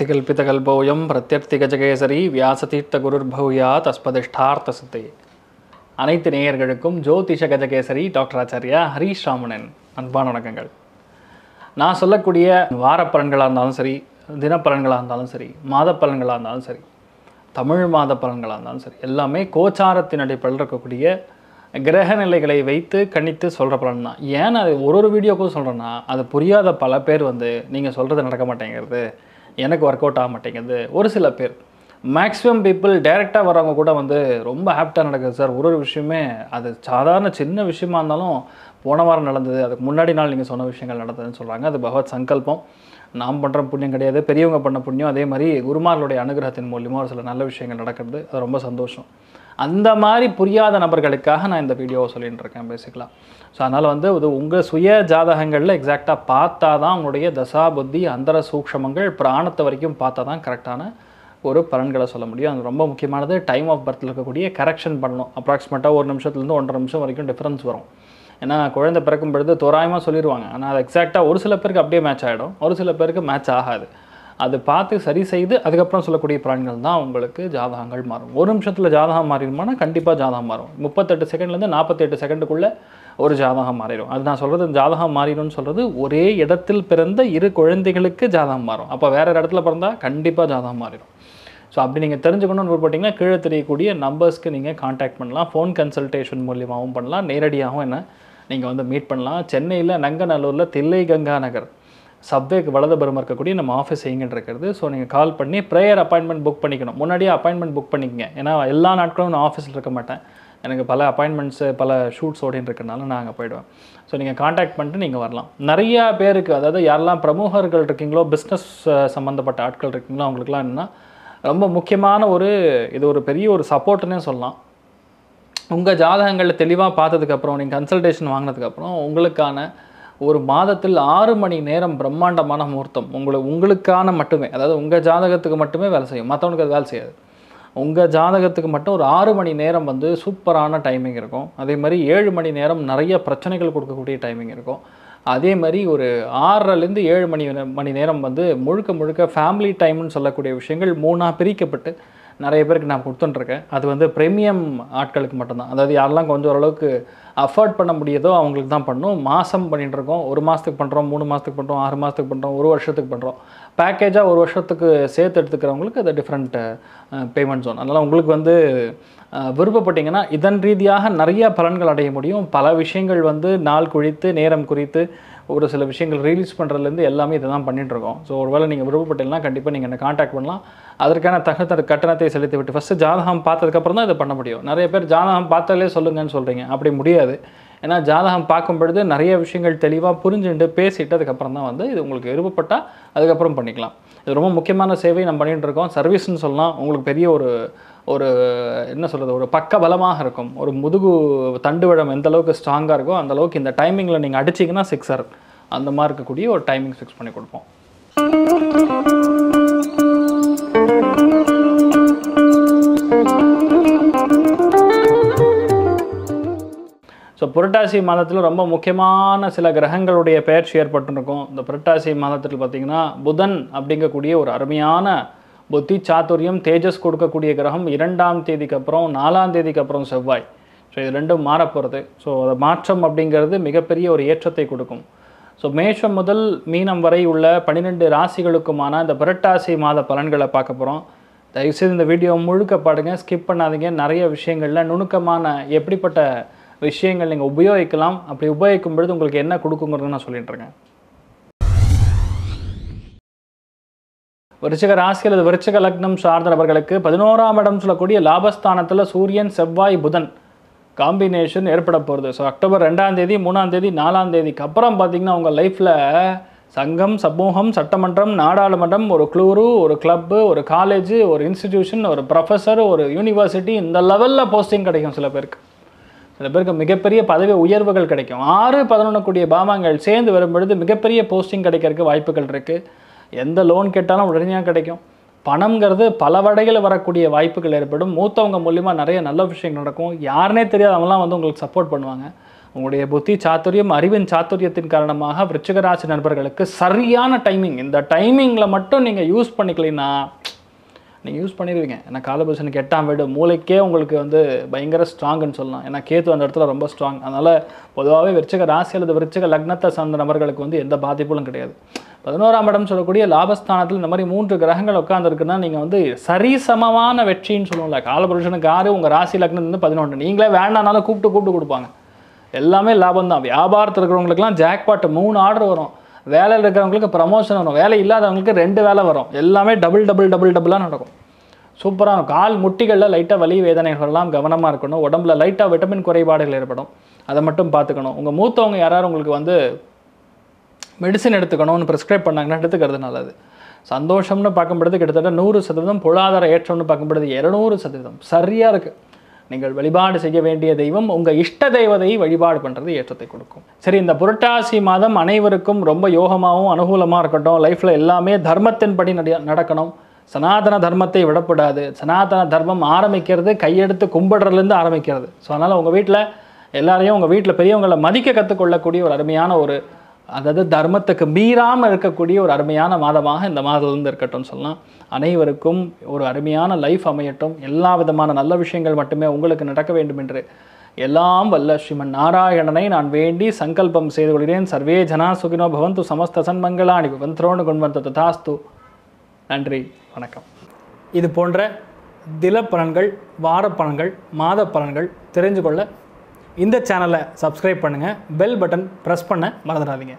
அத்திகல்பிதகல்போயம் பிரத்யர்த்திகஜகேசரி வியாசதீர்த்த குருர்பூயா தஸ்பதிஷ்டார்த்த சித்தே அனைத்து நேயர்களுக்கும் ஜோதிஷ கஜகேசரி டாக்டர் ஆச்சாரியா ஹரீஷ் ராமணன் அன்பான வணக்கங்கள் நான் சொல்லக்கூடிய வாரப்பலன்களாக இருந்தாலும் சரி தினப்பலன்களாக இருந்தாலும் சரி மாதப்பலன்களாக இருந்தாலும் சரி தமிழ் மாத பலன்களாக இருந்தாலும் சரி எல்லாமே கோச்சாரத்தின் அடிப்படையில் இருக்கக்கூடிய கிரக நிலைகளை வைத்து கணித்து சொல்கிற பலன் தான் ஏன் அது ஒரு ஒரு வீடியோக்கும் சொல்கிறேன்னா அது புரியாத பல பேர் வந்து நீங்கள் சொல்கிறது நடக்க மாட்டேங்கிறது எனக்கு ஒர்க் அவுட் ஆக மாட்டேங்குது ஒரு சில பேர் மேக்ஸிமம் பீப்புள் டைரெக்டாக வரவங்க கூட வந்து ரொம்ப ஹாப்டாக நடக்குது சார் ஒரு ஒரு விஷயமே அது சாதாரண சின்ன விஷயமா இருந்தாலும் போன வாரம் நடந்தது அதுக்கு முன்னாடி நாள் நீங்கள் சொன்ன விஷயங்கள் நடந்ததுன்னு சொல்கிறாங்க அது பகவத் சங்கல்பம் நாம் பண்ணுற புண்ணியம் கிடையாது பெரியவங்க பண்ண புண்ணியம் அதே மாதிரி குருமார்களுடைய அனுகிரகத்தின் மூலியமாக ஒரு சில நல்ல விஷயங்கள் நடக்கிறது அது ரொம்ப சந்தோஷம் அந்த மாதிரி புரியாத நபர்களுக்காக நான் இந்த வீடியோவை சொல்லிகிட்டு இருக்கேன் பேசிக்கலாம் ஸோ அதனால் வந்து இது உங்கள் சுய ஜாதகங்களில் எக்ஸாக்டாக பார்த்தா தான் உங்களுடைய தசா புத்தி அந்தர சூக்ஷமங்கள் பிராணத்தை வரைக்கும் பார்த்தா தான் கரெக்டான ஒரு பலன்களை சொல்ல முடியும் அது ரொம்ப முக்கியமானது டைம் ஆஃப் பர்த்தில் இருக்கக்கூடிய கரெக்ஷன் பண்ணணும் அப்ராக்சிமேட்டாக ஒரு நிமிஷத்துலேருந்து ஒன்றரை நிமிஷம் வரைக்கும் டிஃப்ரென்ஸ் வரும் ஏன்னா குழந்தை பிறக்கும் பொழுது தோராயமாக சொல்லிடுவாங்க ஆனால் அது எக்ஸாக்டாக ஒரு சில பேருக்கு அப்படியே மேட்ச் ஆகிடும் ஒரு சில பேருக்கு மேட்ச் ஆகாது அதை பார்த்து சரி செய்து அதுக்கப்புறம் சொல்லக்கூடிய பிராணிகள் தான் உங்களுக்கு ஜாதகங்கள் மாறும் ஒரு நிமிஷத்தில் ஜாதகம் மாறிடுமானா கண்டிப்பாக ஜாதகம் மாறும் முப்பத்தெட்டு செகண்ட்லேருந்து நாற்பத்தெட்டு செகண்டுக்குள்ளே ஒரு ஜாதகம் மாறிடும் அது நான் சொல்கிறது ஜாதகம் மாறிடும்னு சொல்கிறது ஒரே இடத்தில் பிறந்த இரு குழந்தைகளுக்கு ஜாதகம் மாறும் அப்போ வேறு இடத்துல பிறந்தால் கண்டிப்பாக ஜாதகம் மாறிடும் ஸோ அப்படி நீங்கள் தெரிஞ்சுக்கணும்னு விருப்பட்டிங்கன்னா கீழே தெரியக்கூடிய நம்பர்ஸ்க்கு நீங்கள் காண்டாக்ட் பண்ணலாம் ஃபோன் கன்சல்டேஷன் மூலியமாகவும் பண்ணலாம் நேரடியாகவும் என்ன நீங்கள் வந்து மீட் பண்ணலாம் சென்னையில் நங்கநல்லூரில் தில்லை கங்கா நகர் சப்வேக்கு வலதுபுறமாக இருக்கக்கூடிய நம்ம ஆஃபீஸ் எங்கன்னு இருக்கிறது ஸோ நீங்கள் கால் பண்ணி ப்ரேயர் அப்பாயின்மெண்ட் புக் பண்ணிக்கணும் முன்னாடியே அப்பாயின்மெண்ட் புக் பண்ணிக்கங்க ஏன்னா எல்லா நாட்களும் நான் ஆஃபீஸில் இருக்க மாட்டேன் எனக்கு பல அப்பாயின்மெண்ட்ஸு பல ஷூட்ஸ் ஓடின்னு இருக்கனால நான் அங்கே போயிடுவேன் ஸோ நீங்கள் காண்டாக்ட் பண்ணிட்டு நீங்கள் வரலாம் நிறையா பேருக்கு அதாவது யாரெல்லாம் பிரமுகர்கள் இருக்கீங்களோ பிஸ்னஸ் சம்மந்தப்பட்ட ஆட்கள் இருக்கீங்களோ அவங்களுக்குலாம் என்னென்னா ரொம்ப முக்கியமான ஒரு இது ஒரு பெரிய ஒரு சப்போர்ட்டுன்னே சொல்லலாம் உங்கள் ஜாதகங்களில் தெளிவாக பார்த்ததுக்கப்புறம் நீங்கள் கன்சல்டேஷன் வாங்கினதுக்கப்புறம் உங்களுக்கான ஒரு மாதத்தில் ஆறு மணி நேரம் பிரம்மாண்டமான முகூர்த்தம் உங்களை உங்களுக்கான மட்டுமே அதாவது உங்கள் ஜாதகத்துக்கு மட்டுமே வேலை செய்யும் மற்றவனுக்கு அது வேலை செய்யாது உங்கள் ஜாதகத்துக்கு மட்டும் ஒரு ஆறு மணி நேரம் வந்து சூப்பரான டைமிங் இருக்கும் அதே மாதிரி ஏழு மணி நேரம் நிறைய பிரச்சனைகள் கொடுக்கக்கூடிய டைமிங் இருக்கும் அதே மாதிரி ஒரு ஆறரைலேருந்து ஏழு மணி மணி நேரம் வந்து முழுக்க முழுக்க ஃபேமிலி டைம்னு சொல்லக்கூடிய விஷயங்கள் மூணாக பிரிக்கப்பட்டு நிறைய பேருக்கு நான் கொடுத்துட்டுருக்கேன் அது வந்து ப்ரீமியம் ஆட்களுக்கு மட்டும்தான் அதாவது யாரெல்லாம் கொஞ்சம் ஓரளவுக்கு அஃபோர்ட் பண்ண முடியாதோ அவங்களுக்கு தான் பண்ணும் மாதம் பண்ணிகிட்ருக்கோம் ஒரு மாதத்துக்கு பண்ணுறோம் மூணு மாதத்துக்கு பண்ணுறோம் ஆறு மாதத்துக்கு பண்ணுறோம் ஒரு வருஷத்துக்கு பண்ணுறோம் பேக்கேஜாக ஒரு வருஷத்துக்கு சேர்த்து எடுத்துக்கிறவங்களுக்கு அது டிஃப்ரெண்ட் பேமெண்ட் ஜோன் அதனால் உங்களுக்கு வந்து விருப்பப்பட்டீங்கன்னா இதன் ரீதியாக நிறைய பலன்கள் அடைய முடியும் பல விஷயங்கள் வந்து நாள் குறித்து நேரம் குறித்து ஒரு சில விஷயங்கள் ரிலீஸ் பண்ணுறதுலேருந்து எல்லாமே இதை தான் பண்ணிகிட்ருக்கோம் ஸோ ஒருவேளை நீங்கள் விருப்பப்பட்டீங்கன்னா கண்டிப்பாக நீங்கள் என்ன காண்டாக்ட் பண்ணலாம் அதற்கான தகத்த கட்டணத்தை செலுத்தி விட்டு ஃபஸ்ட்டு ஜாதகம் பார்த்ததுக்கப்புறம் தான் இதை பண்ண முடியும் நிறைய பேர் ஜாதகம் பார்த்தாலே சொல்லுங்கன்னு சொல்கிறீங்க அப்படி முடியாது ஏன்னா ஜாதகம் பார்க்கும் பொழுது நிறைய விஷயங்கள் தெளிவாக புரிஞ்சுட்டு பேசிட்டு அதுக்கப்புறம் தான் வந்து இது உங்களுக்கு விருப்பப்பட்டால் அதுக்கப்புறம் பண்ணிக்கலாம் இது ரொம்ப முக்கியமான சேவை நம்ம பண்ணிகிட்டு இருக்கோம் சர்வீஸ்ன்னு சொல்லலாம் உங்களுக்கு பெரிய ஒரு ஒரு என்ன சொல்கிறது ஒரு பக்க பலமாக இருக்கும் ஒரு முதுகு தண்டுவடம் எந்த அளவுக்கு ஸ்ட்ராங்காக இருக்கோ அந்த அளவுக்கு இந்த டைமிங்கில் நீங்கள் அடிச்சிங்கன்னா சிக்ஸர் அந்த மாதிரி இருக்கக்கூடிய ஒரு டைமிங் ஃபிக்ஸ் பண்ணி கொடுப்போம் ஸோ புரட்டாசி மாதத்தில் ரொம்ப முக்கியமான சில கிரகங்களுடைய பெயர்ச்சி ஏற்பட்டுருக்கும் இந்த புரட்டாசி மாதத்தில் பார்த்திங்கன்னா புதன் அப்படிங்கக்கூடிய ஒரு அருமையான புத்தி சாத்துரியம் தேஜஸ் கொடுக்கக்கூடிய கிரகம் இரண்டாம் தேதிக்கு அப்புறம் நாலாம் தேதிக்கு அப்புறம் செவ்வாய் ஸோ இது ரெண்டும் மாறப்போகிறது ஸோ அதை மாற்றம் அப்படிங்கிறது மிகப்பெரிய ஒரு ஏற்றத்தை கொடுக்கும் ஸோ மேஷம் முதல் மீனம் வரை உள்ள பன்னிரெண்டு ராசிகளுக்குமான இந்த புரட்டாசி மாத பலன்களை பார்க்க போகிறோம் தயவுசெய்து இந்த வீடியோ முழுக்க பாடுங்க ஸ்கிப் பண்ணாதீங்க நிறைய விஷயங்களில் நுணுக்கமான எப்படிப்பட்ட விஷயங்கள் நீங்கள் உபயோகிக்கலாம் அப்படி உபயோகிக்கும் பொழுது உங்களுக்கு என்ன கொடுக்குங்கிறது நான் சொல்லிட்டுருக்கேன் விருச்சக ராசி அல்லது விருச்சக லக்னம் சார்ந்தவர்களுக்கு பதினோராம் இடம் சொல்லக்கூடிய லாபஸ்தானத்தில் சூரியன் செவ்வாய் புதன் காம்பினேஷன் ஏற்பட போகிறது ஸோ அக்டோபர் ரெண்டாம் தேதி மூணாம் தேதி நாலாம் தேதிக்கு அப்புறம் பார்த்திங்கன்னா உங்கள் லைஃப்பில் சங்கம் சமூகம் சட்டமன்றம் நாடாளுமன்றம் ஒரு குளூரு ஒரு கிளப்பு ஒரு காலேஜ் ஒரு இன்ஸ்டிடியூஷன் ஒரு ப்ரொஃபஸர் ஒரு யூனிவர்சிட்டி இந்த லெவலில் போஸ்டிங் கிடைக்கும் சில பேருக்கு சில பேருக்கு மிகப்பெரிய பதவி உயர்வுகள் கிடைக்கும் ஆறு பதினொன்று கூடிய பாமாங்கள் சேர்ந்து வரும்பொழுது மிகப்பெரிய போஸ்டிங் கிடைக்கிறதுக்கு வாய்ப்புகள் இருக்குது எந்த லோன் கேட்டாலும் உடனே கிடைக்கும் பணங்கிறது பல வடைகள் வரக்கூடிய வாய்ப்புகள் ஏற்படும் மூத்தவங்க மூலிமா நிறைய நல்ல விஷயங்கள் நடக்கும் யாருனே தெரியாதவங்களாம் வந்து உங்களுக்கு சப்போர்ட் பண்ணுவாங்க உங்களுடைய புத்தி சாத்துரியம் அறிவின் சாத்துரியத்தின் காரணமாக விருச்சிகராசி நண்பர்களுக்கு சரியான டைமிங் இந்த டைமிங்கில் மட்டும் நீங்கள் யூஸ் பண்ணிக்கலைன்னா நீங்கள் யூஸ் பண்ணிடுவீங்க ஏன்னா காலபூஷனுக்கு எட்டாம் வீடு மூளைக்கே உங்களுக்கு வந்து பயங்கர ஸ்ட்ராங்குன்னு சொல்லலாம் ஏன்னா கேத்து அந்த இடத்துல ரொம்ப ஸ்ட்ராங் அதனால் பொதுவாகவே விருச்சிக ராசி அல்லது விருச்சிக லக்னத்தை சார்ந்த நபர்களுக்கு வந்து எந்த பாதிப்புகளும் கிடையாது பதினோராம் இடம் சொல்லக்கூடிய லாபஸ்தானத்தில் இந்த மாதிரி மூன்று கிரகங்கள் உட்காந்துருக்குன்னா நீங்கள் வந்து சரிசமமான வெற்றின்னு சொல்லுவோம்ல காலபுருஷனுக்கு ஆறு உங்கள் ராசி வந்து பதினொன்று நீங்களே வேண்டானாலும் கூப்பிட்டு கூப்பிட்டு கொடுப்பாங்க எல்லாமே லாபம் தான் வியாபாரத்தில் இருக்கிறவங்களுக்குலாம் ஜாக்பாட்டு மூணு ஆர்டர் வரும் வேலையில் இருக்கிறவங்களுக்கு ப்ரமோஷன் வரும் வேலை இல்லாதவங்களுக்கு ரெண்டு வேலை வரும் எல்லாமே டபுள் டபுள் டபுள் டபுளாக நடக்கும் சூப்பராக கால் முட்டிகளில் லைட்டாக வலி வேதனைகள்லாம் கவனமாக இருக்கணும் உடம்புல லைட்டாக விட்டமின் குறைபாடுகள் ஏற்படும் அதை மட்டும் பார்த்துக்கணும் உங்கள் மூத்தவங்க யாராவது உங்களுக்கு வந்து மெடிசன் எடுத்துக்கணும்னு ப்ரிஸ்கிரைப் பண்ணாங்கன்னா எடுத்துக்கிறது நல்லது சந்தோஷம்னு பார்க்கும்பொழுது கிட்டத்தட்ட நூறு சதவீதம் பொருளாதார ஏற்றம்னு பார்க்கும்பொழுது இரநூறு சதவீதம் சரியாக இருக்குது நீங்கள் வழிபாடு செய்ய வேண்டிய தெய்வம் உங்கள் இஷ்ட தெய்வத்தை வழிபாடு பண்ணுறது ஏற்றத்தை கொடுக்கும் சரி இந்த புரட்டாசி மாதம் அனைவருக்கும் ரொம்ப யோகமாகவும் அனுகூலமாக இருக்கட்டும் லைஃப்பில் எல்லாமே தர்மத்தின்படி நடக்கணும் சனாதன தர்மத்தை விடப்படாது சனாதன தர்மம் ஆரம்பிக்கிறது கையெடுத்து கும்பிடுறதுலேருந்து ஆரம்பிக்கிறது ஸோ அதனால் உங்கள் வீட்டில் எல்லாரையும் உங்கள் வீட்டில் பெரியவங்களை மதிக்க கற்றுக்கொள்ளக்கூடிய ஒரு அருமையான ஒரு அதாவது தர்மத்துக்கு மீறாமல் இருக்கக்கூடிய ஒரு அருமையான மாதமாக இந்த மாதத்துலேருந்து இருக்கட்டும் சொல்லலாம் அனைவருக்கும் ஒரு அருமையான லைஃப் அமையட்டும் எல்லா விதமான நல்ல விஷயங்கள் மட்டுமே உங்களுக்கு நடக்க வேண்டும் என்று எல்லாம் வல்ல ஸ்ரீமன் நாராயணனை நான் வேண்டி சங்கல்பம் செய்து கொள்கிறேன் சர்வே ஜனா சுகினோ பவந்து சமஸ்த சன்மங்களாணி பவந்தோனு கொண்டு ததாஸ்து நன்றி வணக்கம் இது போன்ற தில பலன்கள் வார பலன்கள் மாத பலன்கள் தெரிஞ்சு கொள்ள இந்த சேனலை சப்ஸ்கிரைப் பண்ணுங்கள் பெல் பட்டன் ப்ரெஸ் பண்ண மறந்துடாதீங்க